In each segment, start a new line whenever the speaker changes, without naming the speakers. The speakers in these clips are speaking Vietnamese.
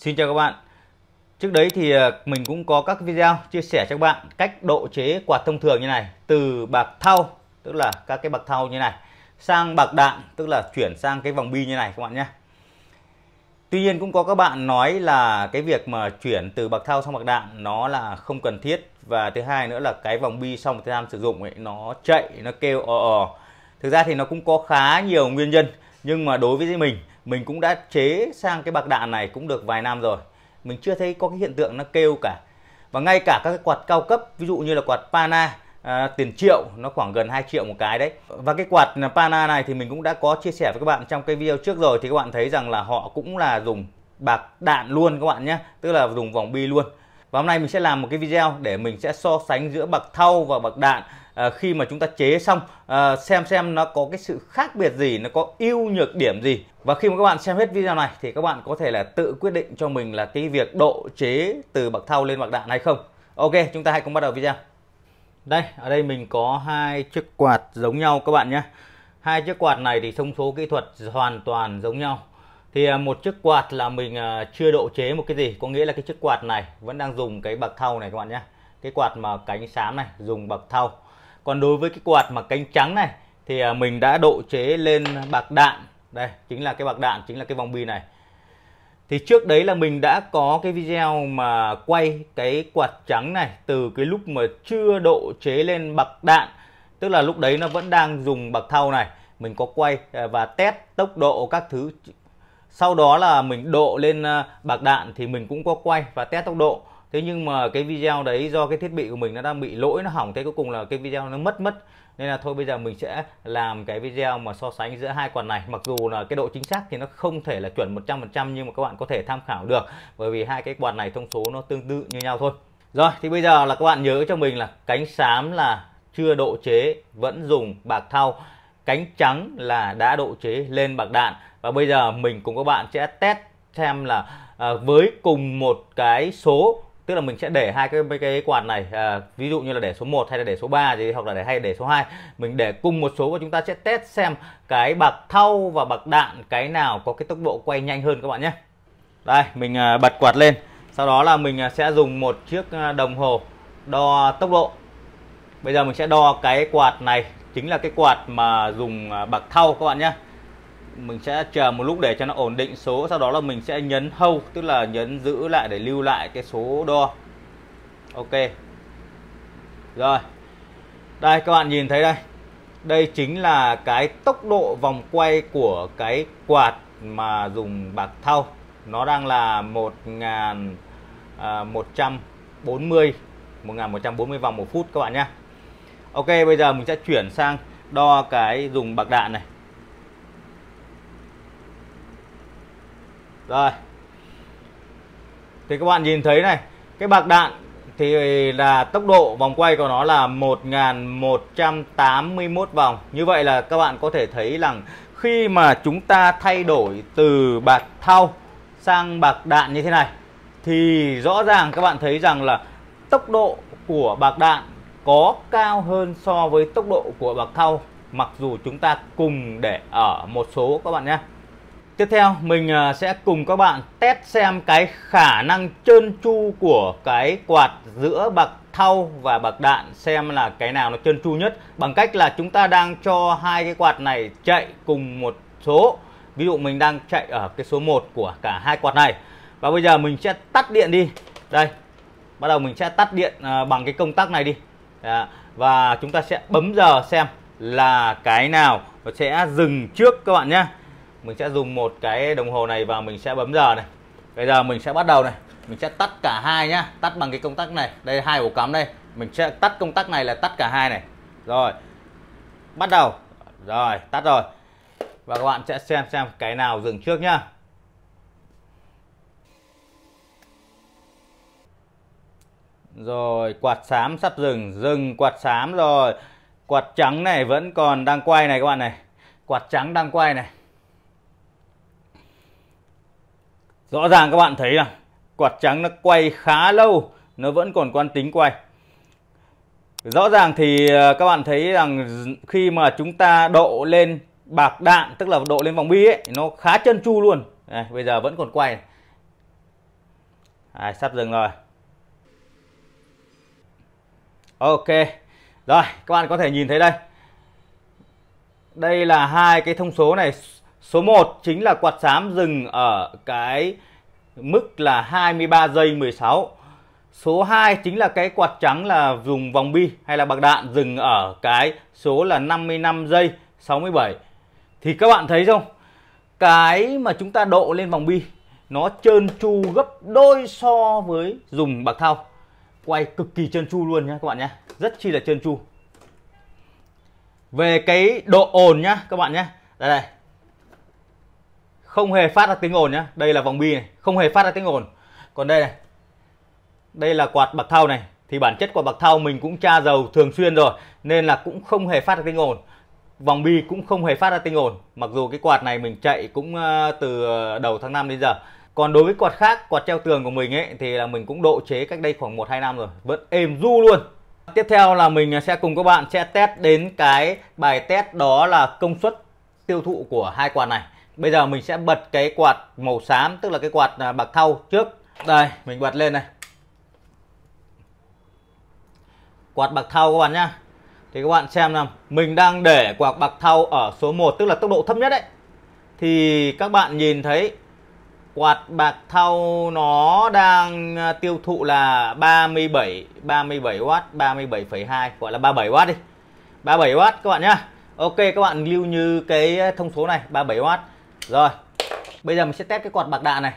Xin chào các bạn Trước đấy thì ờ, mình cũng có các video chia sẻ cho các bạn cách độ chế quạt thông thường như này từ bạc thau tức là các cái bạc thau như này sang bạc đạn tức là chuyển sang cái vòng bi như này các bạn nhé Tuy nhiên cũng có các bạn nói là cái việc mà chuyển từ bạc thau sang bạc đạn nó là không cần thiết và thứ hai nữa là cái vòng bi sau một thời gian sử dụng ấy nó chạy nó kêu ò ò. Thực ra thì nó cũng có khá nhiều nguyên nhân nhưng mà đối với mình mình cũng đã chế sang cái bạc đạn này cũng được vài năm rồi mình chưa thấy có cái hiện tượng nó kêu cả và ngay cả các cái quạt cao cấp ví dụ như là quạt Pana à, tiền triệu nó khoảng gần 2 triệu một cái đấy và cái quạt Pana này thì mình cũng đã có chia sẻ với các bạn trong cái video trước rồi thì các bạn thấy rằng là họ cũng là dùng bạc đạn luôn các bạn nhé tức là dùng vòng bi luôn và hôm nay mình sẽ làm một cái video để mình sẽ so sánh giữa bạc thau và bạc đạn À, khi mà chúng ta chế xong à, xem xem nó có cái sự khác biệt gì nó có ưu nhược điểm gì và khi mà các bạn xem hết video này thì các bạn có thể là tự quyết định cho mình là cái việc độ chế từ bạc thau lên bạc đạn hay không ok chúng ta hãy cùng bắt đầu video đây ở đây mình có hai chiếc quạt giống nhau các bạn nhé hai chiếc quạt này thì thông số kỹ thuật hoàn toàn giống nhau thì à, một chiếc quạt là mình chưa độ chế một cái gì có nghĩa là cái chiếc quạt này vẫn đang dùng cái bạc thau này các bạn nhé cái quạt mà cánh xám này dùng bạc thau còn đối với cái quạt mà cánh trắng này thì à, mình đã độ chế lên bạc đạn đây chính là cái bạc đạn chính là cái vòng bi này thì trước đấy là mình đã có cái video mà quay cái quạt trắng này từ cái lúc mà chưa độ chế lên bạc đạn tức là lúc đấy nó vẫn đang dùng bạc thau này mình có quay à, và test tốc độ các thứ sau đó là mình độ lên à, bạc đạn thì mình cũng có quay và test tốc độ thế nhưng mà cái video đấy do cái thiết bị của mình nó đang bị lỗi nó hỏng thế cuối cùng là cái video nó mất mất nên là thôi bây giờ mình sẽ làm cái video mà so sánh giữa hai quạt này mặc dù là cái độ chính xác thì nó không thể là chuẩn 100% nhưng mà các bạn có thể tham khảo được bởi vì hai cái quạt này thông số nó tương tự như nhau thôi rồi thì bây giờ là các bạn nhớ cho mình là cánh xám là chưa độ chế vẫn dùng bạc thau cánh trắng là đã độ chế lên bạc đạn và bây giờ mình cùng các bạn sẽ test xem là à, với cùng một cái số tức là mình sẽ để hai cái cái quạt này à, ví dụ như là để số 1 hay là để số 3 gì hoặc là để hay để số 2 mình để cùng một số và chúng ta sẽ test xem cái bạc thau và bạc đạn cái nào có cái tốc độ quay nhanh hơn các bạn nhé đây mình à, bật quạt lên sau đó là mình à, sẽ dùng một chiếc à, đồng hồ đo tốc độ bây giờ mình sẽ đo cái quạt này chính là cái quạt mà dùng bạc thau các bạn nhé mình sẽ chờ một lúc để cho nó ổn định số sau đó là mình sẽ nhấn hâu tức là nhấn giữ lại để lưu lại cái số đo ok rồi đây các bạn nhìn thấy đây đây chính là cái tốc độ vòng quay của cái quạt mà dùng bạc thau nó đang là 1140 1140 à, vòng một phút các bạn nhé Ok bây giờ mình sẽ chuyển sang đo cái dùng bạc đạn này Rồi. Thì các bạn nhìn thấy này, cái bạc đạn thì là tốc độ vòng quay của nó là 1181 vòng. Như vậy là các bạn có thể thấy rằng khi mà chúng ta thay đổi từ bạc thau sang bạc đạn như thế này thì rõ ràng các bạn thấy rằng là tốc độ của bạc đạn có cao hơn so với tốc độ của bạc thau mặc dù chúng ta cùng để ở một số các bạn nhé Tiếp theo mình à, sẽ cùng các bạn test xem cái khả năng trơn chu của cái quạt giữa bạc thau và bạc đạn xem là cái nào nó trơn chu nhất bằng cách là chúng ta đang cho hai cái quạt này chạy cùng một số. Ví dụ mình đang chạy ở cái số 1 của cả hai quạt này. Và bây giờ mình sẽ tắt điện đi. Đây. Bắt đầu mình sẽ tắt điện à, bằng cái công tắc này đi. Và chúng ta sẽ bấm giờ xem là cái nào nó sẽ dừng trước các bạn nhé mình sẽ dùng một cái đồng hồ này và mình sẽ bấm giờ này bây giờ mình sẽ bắt đầu này mình sẽ tắt cả hai nhá tắt bằng cái công tắc này đây hai ổ cắm đây mình sẽ tắt công tắc này là tắt cả hai này rồi bắt đầu rồi tắt rồi và các bạn sẽ xem xem cái nào dừng trước nhá rồi quạt xám sắp dừng dừng quạt xám rồi quạt trắng này vẫn còn đang quay này các bạn này quạt trắng đang quay này Rõ ràng các bạn thấy là quạt trắng nó quay khá lâu, nó vẫn còn quan tính quay. Rõ ràng thì ờ, các bạn thấy rằng khi mà chúng ta độ lên bạc đạn, tức là độ lên vòng bi ấy, nó khá chân chu luôn. Đây, bây giờ vẫn còn quay. À, sắp dừng rồi. Ok. Rồi, các bạn có thể nhìn thấy đây. Đây là hai cái thông số này Số 1 chính là quạt xám dừng ở cái mức là 23 giây 16. Số 2 chính là cái quạt trắng là dùng vòng bi hay là bạc đạn dừng ở cái số là 55 giây 67. Thì các bạn thấy không? Cái mà chúng ta độ lên vòng bi nó trơn tru gấp đôi so với dùng bạc thau. Quay cực kỳ trơn tru luôn nhé các bạn nhé. Rất chi là trơn tru. Về cái độ ồn nhá các bạn nhé. Đây đây, không hề phát ra tiếng ồn nhá đây là vòng bi này không hề phát ra tiếng ồn còn đây này đây là quạt bạc thau này thì bản chất quạt bạc thau mình cũng tra dầu thường xuyên rồi nên là cũng không hề phát ra tiếng ồn vòng bi cũng không hề phát ra tiếng ồn mặc dù cái quạt này mình chạy cũng ờ, từ đầu tháng 5 đến giờ còn đối với quạt khác quạt treo tường của mình ấy thì là mình cũng độ chế cách đây khoảng 1-2 năm rồi vẫn êm du luôn tiếp theo là mình sẽ cùng các bạn sẽ test đến cái bài test đó là công suất tiêu thụ của hai quạt này bây giờ mình sẽ bật cái quạt màu xám tức là cái quạt à, bạc thau trước đây mình bật lên này quạt bạc thau các bạn nhá thì các bạn xem nào mình đang để quạt bạc thau ở số 1 tức là tốc độ thấp nhất đấy thì các bạn nhìn thấy quạt bạc thau nó đang à, tiêu thụ là 37 37W 37,2 gọi là 37W đi 37W các bạn nhá Ok các bạn lưu như cái à, thông số này 37W rồi bây giờ mình sẽ test cái quạt bạc đạn này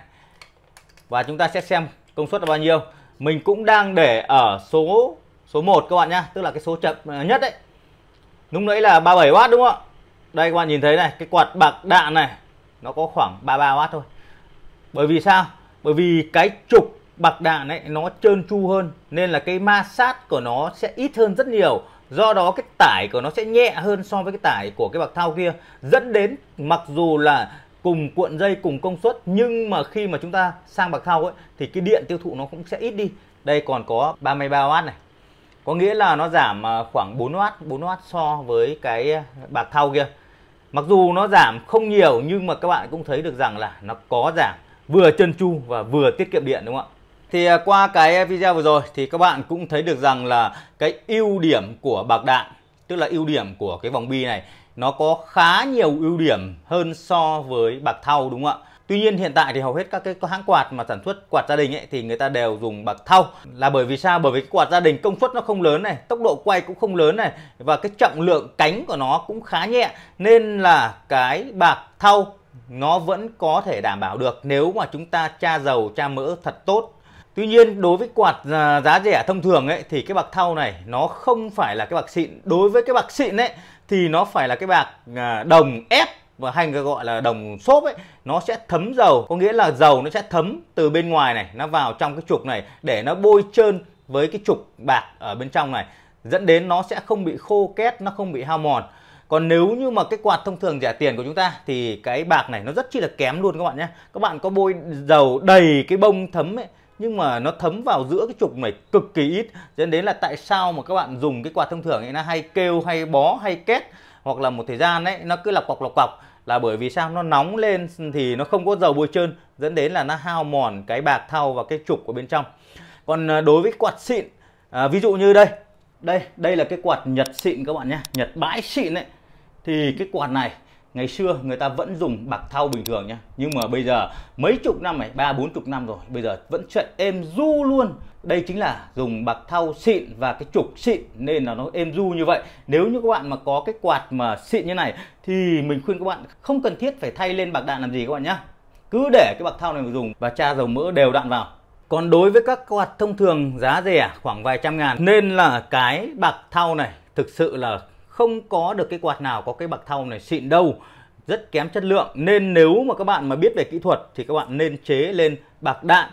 và chúng ta sẽ xem công suất là bao nhiêu mình cũng đang để ở số số 1 các bạn nhá tức là cái số chậm nhất đấy lúc nãy là 37W đúng không ạ đây các bạn nhìn thấy này cái quạt bạc đạn này nó có khoảng 33W thôi bởi vì sao bởi vì cái trục bạc đạn ấy nó trơn tru hơn nên là cái ma sát của nó sẽ ít hơn rất nhiều do đó cái tải của nó sẽ nhẹ hơn so với cái tải của cái bạc thao kia dẫn đến mặc dù là cùng cuộn dây cùng công suất nhưng mà khi mà chúng ta sang bạc thao ấy thì cái điện tiêu thụ nó cũng sẽ ít đi đây còn có 33W này có nghĩa là nó giảm à, khoảng 4W 4W so với cái à, bạc thao kia mặc dù nó giảm không nhiều nhưng mà các bạn cũng thấy được rằng là nó có giảm vừa chân chu và vừa tiết kiệm điện đúng không ạ thì à, qua cái video vừa rồi thì các bạn cũng thấy được rằng là cái ưu điểm của bạc đạn tức là ưu điểm của cái vòng bi này nó có khá nhiều ưu điểm hơn so với bạc thau đúng không ạ Tuy nhiên hiện tại thì hầu hết các cái hãng quạt mà sản xuất quạt gia đình ấy thì người ta đều dùng bạc thau là bởi vì sao? Bởi vì cái quạt gia đình công suất nó không lớn này, tốc độ quay cũng không lớn này và cái trọng lượng cánh của nó cũng khá nhẹ nên là cái bạc thau nó vẫn có thể đảm bảo được nếu mà chúng ta tra dầu tra mỡ thật tốt Tuy nhiên đối với quạt à, giá rẻ thông thường ấy thì cái bạc thau này nó không phải là cái bạc xịn. Đối với cái bạc xịn ấy thì nó phải là cái bạc à, đồng ép và hay người gọi là đồng xốp ấy nó sẽ thấm dầu có nghĩa là dầu nó sẽ thấm từ bên ngoài này nó vào trong cái trục này để nó bôi trơn với cái trục bạc ở bên trong này dẫn đến nó sẽ không bị khô két nó không bị hao mòn còn nếu như mà cái quạt thông thường rẻ tiền của chúng ta thì cái bạc này nó rất chi là kém luôn các bạn nhé các bạn có bôi dầu đầy cái bông thấm ấy nhưng mà nó thấm vào giữa cái trục này cực kỳ ít dẫn đến là tại sao mà các bạn dùng cái quạt thông thường ấy nó hay kêu hay bó hay két hoặc là một thời gian ấy nó cứ lọc cọc lọc cọc là bởi vì sao nó nóng lên thì nó không có dầu bôi trơn dẫn đến là nó hao mòn cái bạc thau và cái trục của bên trong còn à, đối với quạt xịn à, ví dụ như đây đây đây là cái quạt nhật xịn các bạn nhé nhật bãi xịn ấy thì cái quạt này ngày xưa người ta vẫn dùng bạc thau bình thường nhá nhưng mà bây giờ mấy chục năm này ba bốn chục năm rồi bây giờ vẫn chạy êm du luôn đây chính là dùng bạc thau xịn và cái trục xịn nên là nó êm du như vậy nếu như các bạn mà có cái quạt mà xịn như này thì mình khuyên các bạn không cần thiết phải thay lên bạc đạn làm gì các bạn nhá cứ để cái bạc thau này dùng và tra dầu mỡ đều đặn vào còn đối với các quạt thông thường giá rẻ khoảng vài trăm ngàn nên là cái bạc thau này thực sự là không có được cái quạt nào có cái bạc thau này xịn đâu rất kém chất lượng nên nếu mà các bạn mà biết về kỹ thuật thì các bạn nên chế lên bạc đạn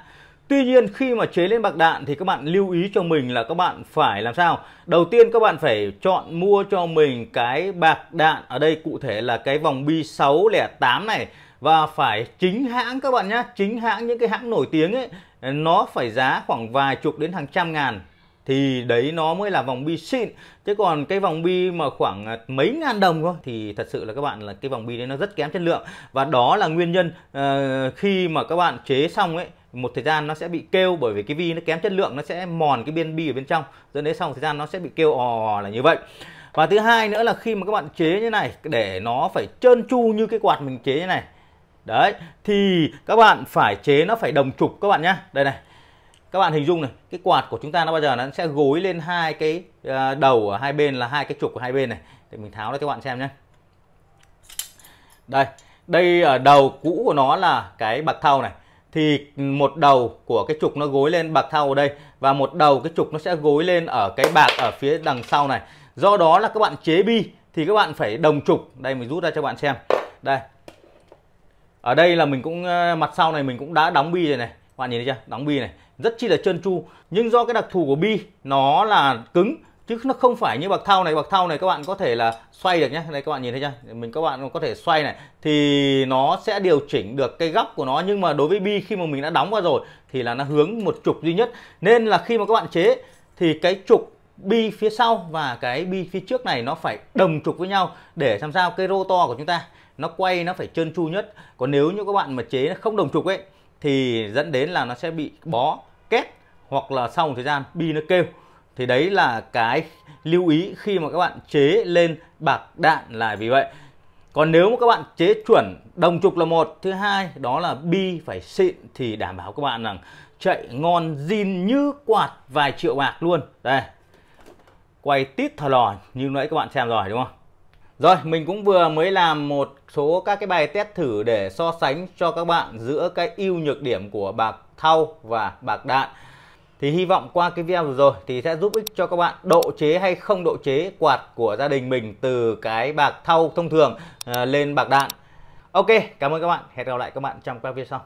Tuy nhiên khi mà chế lên bạc đạn thì các bạn lưu ý cho mình là các bạn phải làm sao? Đầu tiên các bạn phải chọn mua cho mình cái bạc đạn ở đây cụ thể là cái vòng bi 608 này và phải chính hãng các bạn nhé, chính hãng những cái hãng nổi tiếng ấy nó phải giá khoảng vài chục đến hàng trăm ngàn thì đấy nó mới là vòng bi xịn chứ còn cái vòng bi mà khoảng à, mấy ngàn đồng thôi thì thật sự là các bạn là cái vòng bi đấy nó rất kém chất lượng và đó là nguyên nhân uh, khi mà các bạn chế xong ấy một thời gian nó sẽ bị kêu bởi vì cái vi nó kém chất lượng nó sẽ mòn cái biên bi ở bên trong dẫn đến sau một thời gian nó sẽ bị kêu ò là như vậy và thứ hai nữa là khi mà các bạn chế như này để nó phải trơn chu như cái quạt mình chế như này đấy thì các bạn phải chế nó phải đồng trục các bạn nhá đây này các bạn hình dung này cái quạt của chúng ta nó bao giờ nó sẽ gối lên hai cái ờ, đầu ở hai bên là hai cái trục của hai bên này thì mình tháo ra cho các bạn xem nhé đây đây ở đầu cũ của nó là cái bạc thau này thì một đầu của cái trục nó gối lên bạc thau ở đây và một đầu cái trục nó sẽ gối lên ở cái bạc ở phía đằng sau này do đó là các bạn chế bi thì các bạn phải đồng trục đây mình rút ra cho bạn xem đây ở đây là mình cũng ờ, mặt sau này mình cũng đã đóng bi rồi này bạn nhìn thấy chưa đóng bi này rất chi là trơn tru nhưng do cái đặc thù của bi nó là cứng chứ nó không phải như bạc thau này bạc thau này các bạn có thể là xoay được nhé đây các bạn nhìn thấy chưa mình các bạn có thể xoay này thì nó sẽ điều chỉnh được cái góc của nó nhưng mà đối với bi khi mà mình đã đóng qua rồi thì là nó hướng một trục duy nhất nên là khi mà các bạn chế thì cái trục bi phía sau và cái bi phía trước này nó phải đồng trục với nhau để làm sao cái rô to của chúng ta nó quay nó phải trơn tru nhất còn nếu như các bạn mà chế nó không đồng trục ấy thì dẫn đến là nó sẽ bị bó két hoặc là sau một thời gian bi nó kêu thì đấy là cái lưu ý khi mà các bạn chế lên bạc đạn là vì vậy còn nếu mà các bạn chế chuẩn đồng trục là một thứ hai đó là bi phải xịn thì đảm bảo các bạn rằng chạy ngon zin như quạt vài triệu bạc luôn đây quay tít thò lò như nãy các bạn xem rồi đúng không rồi, mình cũng vừa mới làm một số các cái bài test thử để so sánh cho các bạn giữa cái ưu nhược điểm của bạc thau và bạc đạn. Thì hy vọng qua cái video vừa rồi thì sẽ giúp ích cho các bạn độ chế hay không độ chế quạt của gia đình mình từ cái bạc thau thông thường à, lên bạc đạn. Ok, cảm ơn các bạn. Hẹn gặp lại các bạn trong các video sau.